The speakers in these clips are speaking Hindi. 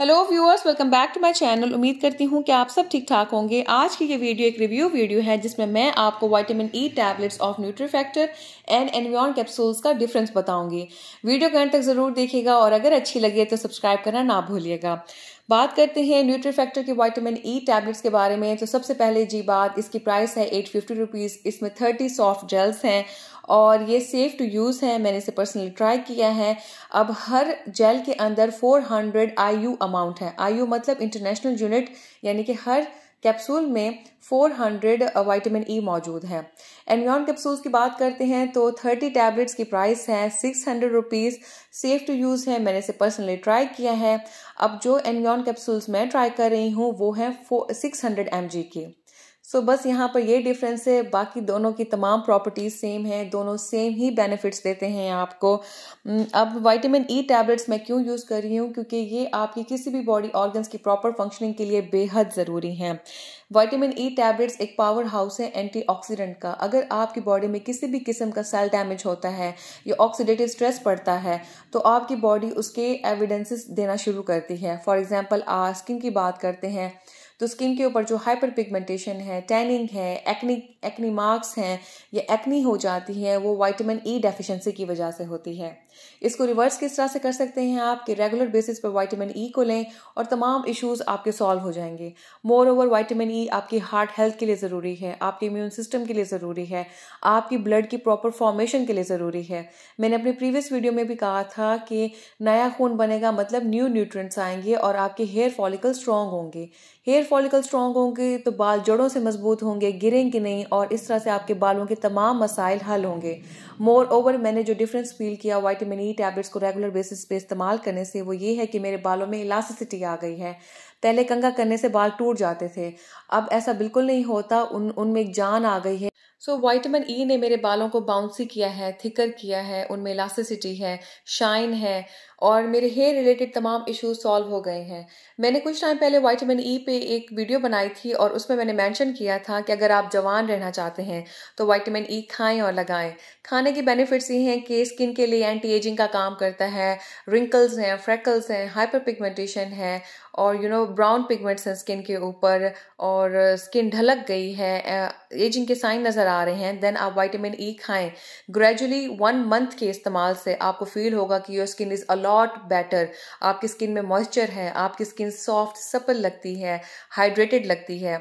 hello viewers welcome back to my channel उम्मीद करती हूँ कि आप सब ठीक ठाक होंगे आज की ये वीडियो एक रिव्यू वीडियो है जिसमें मैं आपको vitamin E tablets of Nutrifactor and Evion capsules का डिफरेंस बताऊंगी वीडियो कहीं तक जरूर देखिएगा और अगर अच्छी लगे तो सब्सक्राइब करना ना भूलिएगा बात करते हैं न्यूट्रीफैक्टर के वाइटामिन ई टैबलेट्स के बारे में तो सबसे पहले जी बात इसकी प्राइस है एट फिफ्टी रुपीज़ इसमें थर्टी सॉफ्ट जेल्स हैं और ये सेफ़ टू यूज़ है मैंने इसे पर्सनली ट्राई किया है अब हर जेल के अंदर 400 हंड्रेड अमाउंट है आई मतलब इंटरनेशनल यूनिट यानी कि हर कैप्सूल में 400 हंड्रेड वाइटामिन ई मौजूद है एनवान कैप्सूल्स की बात करते हैं तो 30 टैबलेट्स की प्राइस है 600 hundred rupees safe to use है मैंने इसे पर्सनली ट्राई किया है अब जो एनवान कैप्सूल्स मैं ट्राई कर रही हूँ वो है सिक्स हंड्रेड एम की सो so, बस यहाँ पर ये डिफरेंस है बाकी दोनों की तमाम प्रॉपर्टीज़ सेम है दोनों सेम ही बेनिफिट्स देते हैं आपको हम्म, अब विटामिन ई टैबलेट्स मैं क्यों यूज़ कर रही हूँ क्योंकि ये आपकी किसी भी बॉडी ऑर्गन्स की प्रॉपर फंक्शनिंग के लिए बेहद ज़रूरी हैं विटामिन ई टैबलेट्स एक पावर हाउस है एंटी का अगर आपकी बॉडी में किसी भी किस्म का सेल डैमेज होता है या ऑक्सीडेटिव स्ट्रेस पड़ता है तो आपकी बॉडी उसके एविडेंसेस देना शुरू करती है फॉर एग्ज़ाम्पल स्किन की बात करते हैं तो स्किन के ऊपर जो हाइपर पिगमेंटेशन है टैनिंग है एक्नी एक्नी मार्क्स हैं या एक्नी हो जाती है वो वाइटामिन ई डेफिशिएंसी की वजह से होती है इसको रिवर्स किस तरह से कर सकते हैं आप कि रेगुलर बेसिस पर वाइटामिन ई e को लें और तमाम इश्यूज आपके सॉल्व हो जाएंगे मोर ओवर वाइटामिन ई आपकी हार्ट हेल्थ के लिए ज़रूरी है आपके इम्यून सिस्टम के लिए ज़रूरी है आपकी ब्लड की प्रॉपर फॉर्मेशन के लिए ज़रूरी है मैंने अपने प्रीवियस वीडियो में भी कहा था कि नया खून बनेगा मतलब न्यू न्यूट्रंट्स आएंगे और आपके हेयर फॉलिकल स्ट्रॉन्ग होंगे हेयर फॉलिकल स्ट्रांग होंगे तो बाल जड़ों से मजबूत होंगे गिरेंगे नहीं और इस तरह से आपके बालों के तमाम मसाइल हल होंगे मोर ओवर मैंने जो डिफरेंस फील किया वाइटामिन ई टैबलेट्स को रेगुलर बेसिस पे इस्तेमाल करने से वो ये है कि मेरे बालों में इलास्टिसिटी आ गई है पहले कंगा करने से बाल टूट जाते थे अब ऐसा बिल्कुल नहीं होता उन उनमें एक जान आ गई है सो वाइटामिन ई ने मेरे बालों को बाउंसी किया है थिकर किया है उनमें इलास्टिसिटी है शाइन है और मेरे हेयर रिलेटेड तमाम इश्यूज सॉल्व हो गए हैं मैंने कुछ टाइम पहले वाइटामिन ई e पे एक वीडियो बनाई थी और उसमें मैंने मेंशन किया था कि अगर आप जवान रहना चाहते हैं तो वाइटामिन ई e खाएं और लगाएं खाने के बेनिफिट्स ये हैं कि स्किन के लिए एंटी एजिंग का काम करता है रिंकल्स हैं फ्रैकल्स हैं हाइपर पिगमेंटेशन है और यू नो ब्राउन पिगमेंट्स हैं स्किन के ऊपर और स्किन ढलक गई है एजिंग के साइन नज़र आ रहे हैं देन आप वाइटामिन ई e खाएं ग्रेजुअली वन मंथ के इस्तेमाल से आपको फील होगा कि your skin is a lot better आपकी स्किन में मॉइस्चर है आपकी स्किन सॉफ्ट सपल लगती है हाइड्रेटेड लगती है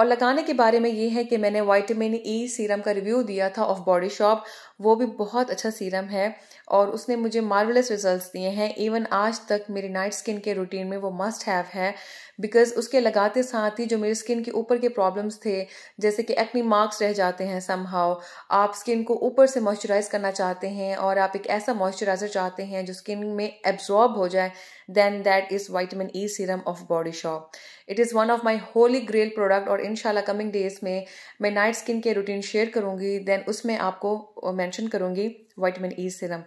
और लगाने के बारे में ये है कि मैंने वाइटामिन ई सीरम का रिव्यू दिया था ऑफ बॉडी शॉप वो भी बहुत अच्छा सीरम है और उसने मुझे मार्वलस रिजल्ट्स दिए हैं इवन आज तक मेरी नाइट स्किन के रूटीन में वो मस्ट हैव है बिकॉज उसके लगाते साथ ही जो मेरी स्किन के ऊपर के प्रॉब्लम्स थे जैसे कि एक्नी मार्क्स रह जाते हैं समहाव आप स्किन को ऊपर से मॉइस्चराइज करना चाहते हैं और आप एक ऐसा मॉइस्चराइजर चाहते हैं जो स्किन में एब्जॉर्ब हो जाए then that is vitamin E serum of Body Shop it is one of my holy grail product और इनशाला कमिंग डेज में मैं नाइट स्किन के रूटीन शेयर करूँगी देन उसमें आपको मैंशन करूँगी वाइटामिन ई सिरम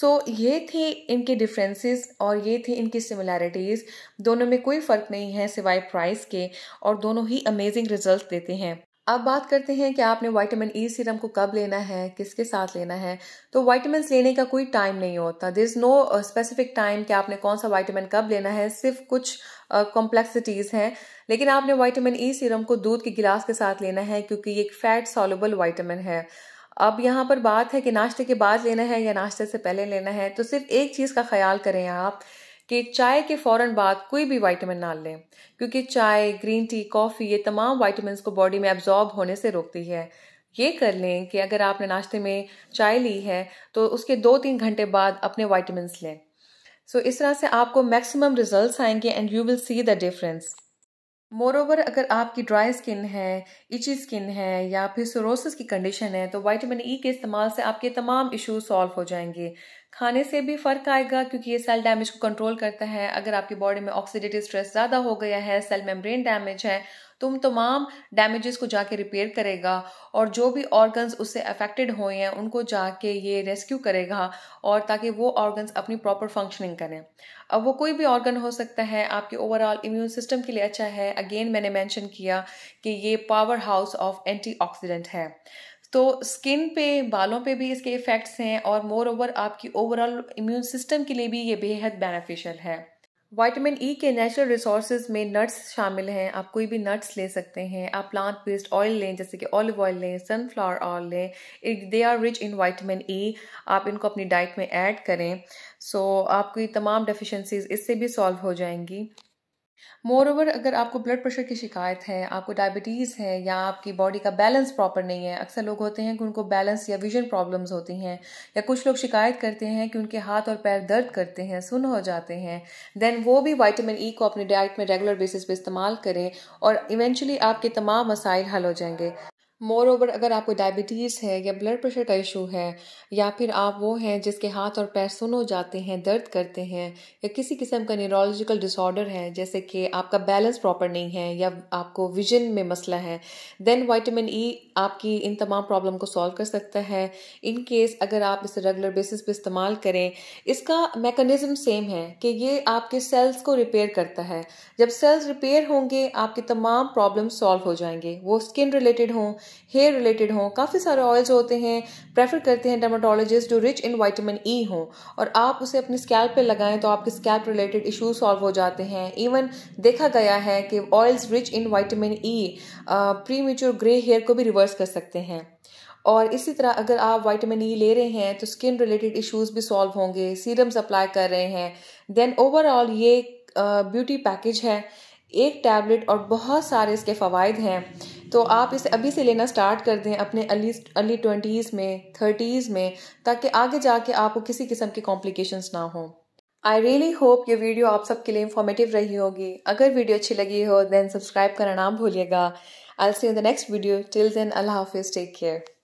सो ये थे इनके डिफरेंसेस और ये थे इनकी सिमिलैरिटीज़ दोनों में कोई फ़र्क नहीं है सिवाय प्राइस के और दोनों ही अमेजिंग रिजल्ट देते हैं अब बात करते हैं कि आपने वाइटामिन ई सीरम को कब लेना है किसके साथ लेना है तो वाइटामिन लेने का कोई टाइम नहीं होता there is no specific time कि आपने कौन सा वाइटामिन कब लेना है सिर्फ कुछ कॉम्प्लेक्सिटीज़ uh, हैं लेकिन आपने वाइटामिन ई सीरम को दूध के गिलास के साथ लेना है क्योंकि ये एक फैट सॉलेबल वाइटामिन है अब यहाँ पर बात है कि नाश्ते के बाद लेना है या नाश्ते से पहले लेना है तो सिर्फ एक चीज़ का ख्याल करें आप कि चाय के फ़ौर बाद कोई भी वाइटमिन ना लें क्योंकि चाय ग्रीन टी कॉफ़ी ये तमाम वाइटामिन को बॉडी में एब्जॉर्ब होने से रोकती है ये कर लें कि अगर आपने नाश्ते में चाय ली है तो उसके दो तीन घंटे बाद अपने वाइटमिन लें सो so, इस तरह से आपको मैक्सिमम रिजल्ट्स आएंगे and you will see the difference moreover अगर आपकी ड्राई स्किन है इची स्किन है या फिर सोरोसिस की कंडीशन है तो वाइटामिन ई e के इस्तेमाल से आपके तमाम इश्यूज सॉल्व हो जाएंगे खाने से भी फ़र्क आएगा क्योंकि ये सेल डैमेज को कंट्रोल करता है अगर आपकी बॉडी में ऑक्सीडेटिव स्ट्रेस ज़्यादा हो गया है सेल मेम्ब्रेन डैमेज है तो उन तमाम डैमेजेस को जाके रिपेयर करेगा और जो भी ऑर्गन्स उससे अफेक्टेड हुए हैं उनको जाके ये रेस्क्यू करेगा और ताकि वो ऑर्गन्स अपनी प्रॉपर फंक्शनिंग करें अब वो कोई भी ऑर्गन हो सकता है आपके ओवरऑल इम्यून सिस्टम के लिए अच्छा है अगेन मैंने मेंशन किया कि ये पावर हाउस ऑफ एंटीऑक्सीडेंट है तो स्किन पे बालों पे भी इसके इफ़ेक्ट्स हैं और मोर ओवर आपकी ओवरऑल इम्यून सिस्टम के लिए भी ये बेहद बेनिफिशियल है वाइटामिन ई e के नेचुरल रिसोर्सेज में नट्स शामिल हैं आप कोई भी नट्स ले सकते हैं आप प्लांट बेस्ड ऑयल लें जैसे कि ऑलिव ऑयल लें सनफ्लावर ऑयल लें they are rich in vitamin E आप इनको अपनी डाइट में ऐड करें सो so, आपकी तमाम डेफिशिएंसीज इससे भी सॉल्व हो जाएंगी मोर ओवर अगर आपको ब्लड प्रेशर की शिकायत है आपको डायबिटीज़ है या आपकी बॉडी का बैलेंस प्रॉपर नहीं है अक्सर लोग होते हैं कि उनको बैलेंस या विजन प्रॉब्लम्स होती हैं या कुछ लोग शिकायत करते हैं कि उनके हाथ और पैर दर्द करते हैं सुन हो जाते हैं देन वो भी वाइटामिन ई e को अपने डाइट में रेगुलर बेसिस पे इस्तेमाल करें और इवेंचुअली आपके तमाम मसाइल हल हो जाएंगे मोर ओवर अगर आपको डायबिटीज़ है या ब्लड प्रेशर का इशू है या फिर आप वो हैं जिसके हाथ और पैर सुन हो जाते हैं दर्द करते हैं या किसी किस्म का न्यूरोलॉजिकल डिसऑर्डर है जैसे कि आपका बैलेंस प्रॉपर नहीं है या आपको विजन में मसला है देन वाइटामिन ई आपकी इन तमाम प्रॉब्लम को सॉल्व कर सकता है इन केस अगर आप इसे रेगुलर बेसिस पे इस्तेमाल करें इसका मेकनिज़म सेम है कि ये आपके सेल्स को रिपेयर करता है जब सेल्स रिपेयर होंगे आपकी तमाम प्रॉब्लम सॉल्व हो जाएंगे वो स्किन रिलेटेड हों हेयर रिलेटेड हों काफ़ी सारे ऑयल्स होते हैं प्रेफर करते हैं डर्माटोलॉजिस्ट जो रिच इन वाइटामिन ई हों और आप उसे अपने स्कैल्प पे लगाएं तो आपके स्कैल्प रिलेटेड इशूज सॉल्व हो जाते हैं इवन देखा गया है कि oils rich in vitamin E premature grey hair को भी रिवर्स कर सकते हैं और इसी तरह अगर आप वाइटामिन ई e ले रहे हैं तो स्किन रिलेटेड इश्यूज भी सॉल्व होंगे सीरम्स अप्लाई कर रहे हैं देन ओवरऑल ये ब्यूटी पैकेज है एक टैबलेट और बहुत सारे इसके फ़वाद हैं तो आप इसे अभी से लेना स्टार्ट कर दें अपने अर्ली अर्ली ट्वेंटीज़ में थर्टीज़ में ताकि आगे जाके आपको किसी किस्म के कॉम्प्लिकेशंस ना हो आई रियली होप ये वीडियो आप सबके लिए इन्फॉर्मेटिव रही होगी अगर वीडियो अच्छी लगी हो देन सब्सक्राइब करना ना भूलिएगा I see in the next video till then अल्लाह हाफिज़ टेक केयर